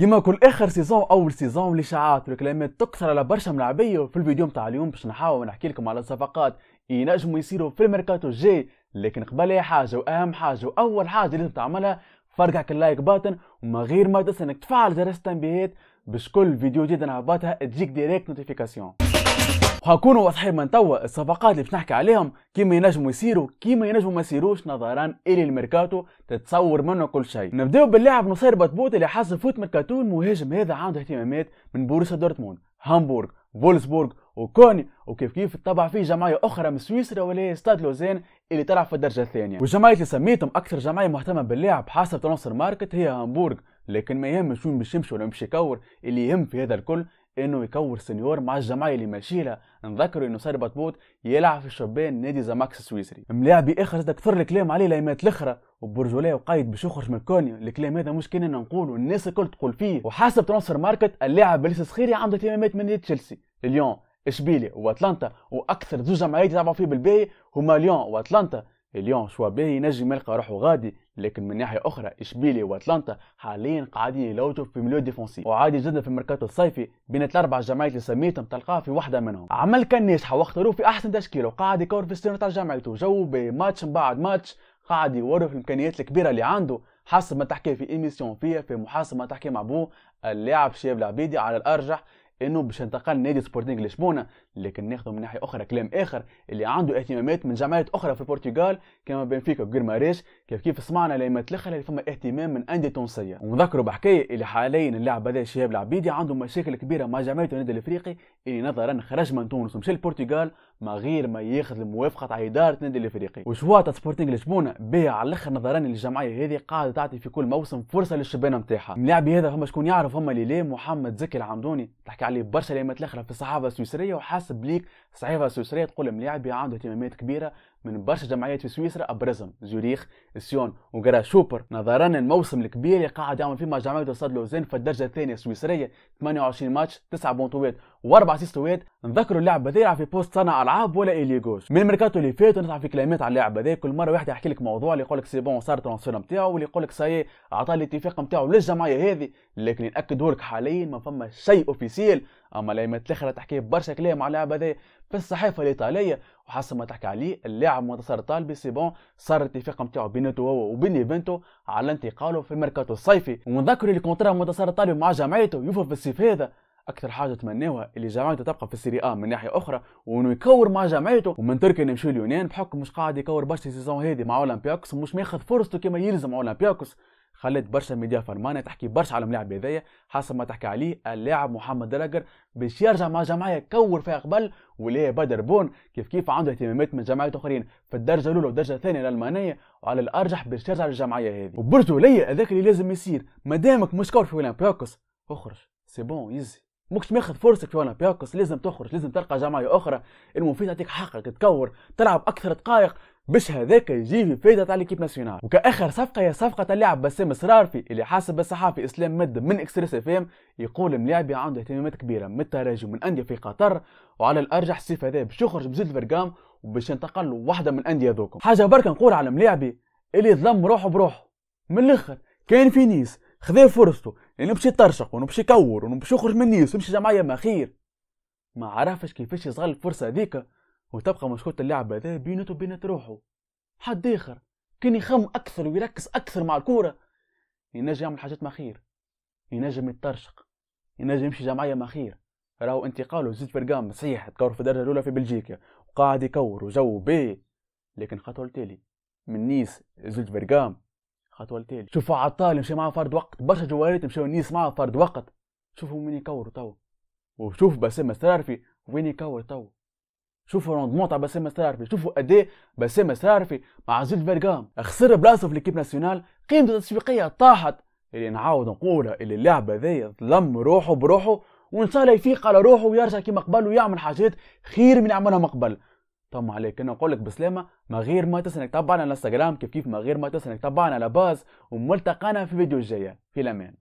كيما كل اخر سيزون اول سيزون الاشاعات والكلامات تكثر على برشا من العبيه في الفيديو نتاع اليوم باش نحاول نحكي لكم على صفقات ينجموا يصيروا في الميركاتو الجاي لكن قبل اي حاجه واهم حاجه واول حاجه لازم تعملها فرقعك اللايك باتن وما غير ما تنسى انك تفعل جرس التنبيهات باش كل فيديو جديد نهبطها تجيك ديريكت نوتيفيكاسيون وحكونوا واضحين من توا الصفقات اللي بنحكي عليهم كيما ينجموا يصيروا كيما ينجموا ما يصيروش نظرا الي الميركاتو تتصور منه كل شيء نبداو باللاعب نصير بطبوط اللي حاز فوت ميركاتو المهاجم هذا عنده اهتمامات من بوروسيا دورتموند هامبورغ فولسبورغ وكوني وكيف كيف تبع فيه جمعية أخرى من سويسرا ولا ستاد لوزان اللي تلعب في الدرجة الثانية والجمعية اللي سميتهم أكثر جمعية مهتمة باللاعب حسب تنصر ماركت هي هامبورغ لكن ما يهمش وين باش يمشي ولا باش يكور اللي يهم في هذا الكل انه يكور سنيور مع الجمعيه اللي ماشي لها انه صار بطبوط يلعب في الشبان نادي زماكس السويسري ملاعبي اخر كثر الكلام عليه ليمات الاخرى وبرجوليه وقايد باش يخرج من كونيا الكلام هذا مش كنا نقوله الناس الكل تقول فيه وحسب ترانسفير ماركت اللاعب اللي صخيري عنده اهتمامات من نادي تشيلسي ليون اشبيليا واتلانتا واكثر زوج جمعيات يلعبوا فيه بالباهي هما ليون واتلانتا اليوم شوابيه ينجم يلقى روحه غادي لكن من ناحيه اخرى إشبيلي واتلانتا حاليا قاعدين يلوجوا في ميليو ديفونسي وعادي جدا في الميركاتو الصيفي بين الاربع جمعيات اللي سميتهم تلقاه في واحده منهم عمل كان ناجحه واختاروه في احسن تشكيله وقاعد يكور في السيرة تاع جمعيته جو بماتش من بعد ماتش قاعد يوري في الامكانيات الكبيره اللي عنده حسب ما تحكي في ايميسيون فيها في محاسبه تحكي مع بو اللاعب شيف العبيدي على الارجح انه باش انتقل نادي سبورتينغ لشبونه لكن ناخذ من ناحيه اخرى كلام اخر اللي عنده اهتمامات من جمعيات اخرى في البرتغال كما بنفيكا وجرماريش كيف كيف سمعنا لما تلخر اللي فما اهتمام من انديه تونسيه ونذكروا بحكايه اللي حاليا اللاعب هذا شهاب العبيدي عنده مشاكل كبيره مع جمعيه النادي الافريقي اللي نظرا خرج من تونس ومشى للبرتغال ما غير ما ياخذ الموافقه تاع اداره النادي الافريقي وشواط سبورتينغ لشبونه بيع على الاخر نظرا للجمعيه هذه قاعده تعطي في كل موسم فرصه للشبان نتاعها اللاعب هذا فما شكون يعرف هما اللي محمد زكي العمدوني تحكي عليه برشا ليمات الاخرى في الصحافه السويسريه وحاسب ليك الصحيفه السويسريه تقول ملاعب عنده اهتمامات كبيره من برشا جمعيات في سويسرا ابرزهم زوريخ سيون وغرا شوبر نظرا للموسم الكبير اللي قاعد يعمل فيه مع جمعيه وصاد لوزين في الدرجه الثانيه السويسريه 28 ماتش 9 بونطوات واربع سيستوات نذكروا اللعبه دي في بوست صنع العاب ولا اليجوز من الميركاتو اللي فات ونطلع في كلمات على اللعبه دي كل مره واحد يحكي لك موضوع اللي يقول لك سي بون صار الترانسفير نتاعو واللي يقول لك سي عطى الاتفاق نتاعو للجمعيه هذه لكن ناكدوا لك حاليا ما فما شيء اوفيسيل اما الايامات الاخر تحكي برشا كلام على اللعبه دي في الصحيفه الايطاليه وحسب ما تحكي عليه اللاعب منتصر طالبي سي بون صار الاتفاق نتاعو بيناتو هو وبين ايفنتو على انتقاله في الميركاتو الصيفي ونذكر اللي كونترا منتصر طالبي مع جمعيته يوفى في الصيف هذا اكثر حاجه تمنيها اللي جماعته تبقى في السيري ا من ناحيه اخرى وانه يكور مع جماعته ومن تركيا يمشي اليونان بحكم مش قاعد يكور برشا السيزون هذه مع اولمبياكوس ومش ماخذ فرصته كما يلزم اولمبياكوس خلت برشا ميديا فرمانة تحكي برشا على الملاعب هذايا حسب ما تحكي عليه اللاعب محمد دراجر باش يرجع مع جمعيه كور فيها قبل ولا بدر بون كيف كيف عنده اهتمامات من جمعيات اخرين في الدرجه الاولى والدرجه الثانيه الالمانيه وعلى الارجح باش يرجع للجمعيه هذه وبرجو ليا هذاك اللي لازم يصير مادامك مش كور في اولمبياكوس اخرج سي بون يزي ممكن ماخذ فرصك في اولمبياكوس لازم تخرج لازم تلقى جماعه اخرى المفيد تعطيك حقك تكور تلعب اكثر دقائق باش هذاك يجي فايدة تاع ليكيب ناسيونال وكاخر صفقه هي صفقه تاع اللاعب بسام سرارفي اللي حاسب الصحافي اسلام مد من اكستريس اف ام يقول ملاعبي عنده اهتمامات كبيره من الترجي من انديه في قطر وعلى الارجح الصيف هذا باش يخرج بزيد الفرقام وباش ينتقل واحده من الانديه ذوكم حاجه برك نقول على ملاعبي اللي ظلم روحه بروحه من الاخر كان في نيس خذا فرصته يعني باش يطرشق ونمشي يكور وانه يخرج من نيس ويمشي جمعيه ما خير ما عرفش كيفاش يصغر الفرصه هذيك وتبقى مشكله اللعب هذا بينته وبين روحه حد اخر كان يخم اكثر ويركز اكثر مع الكوره ينجم يعمل حاجات ما خير ينجم يطرشق ينجم يمشي جمعيه ما خير راهو انتقاله زيد برقام صحيح تكور في الدرجه الاولى في بلجيكا وقاعد يكور وجو بيه لكن خطوه التالي من نيس زوج برقام خطوه لتالي شوفوا عطال مشى معاه فرد وقت برشا جواريت مشاو نيس معاه فرد وقت شوفوا وين يكور تو وشوف بسام السرارفي وين يكور تو شوفوا روندمون تاع بسام السرارفي شوفوا اداء بسام السرارفي مع زيد برقام خسر بلاصه في ليكيب ناسيونال قيمته التسويقيه طاحت اللي نعاود نقولها اللي اللاعب هذايا ظلم روحه بروحه وان شاء الله يفيق على روحه ويرجع كيما قبل ويعمل حاجات خير من يعملها من قبل طم عليك انا اقول لك بسلامه من غير ما تنسى انك تتابعنا على انستغرام كيف كيف من غير ما تنسى انك تتابعنا على باز وملتقانا في فيديو الجايه في الامان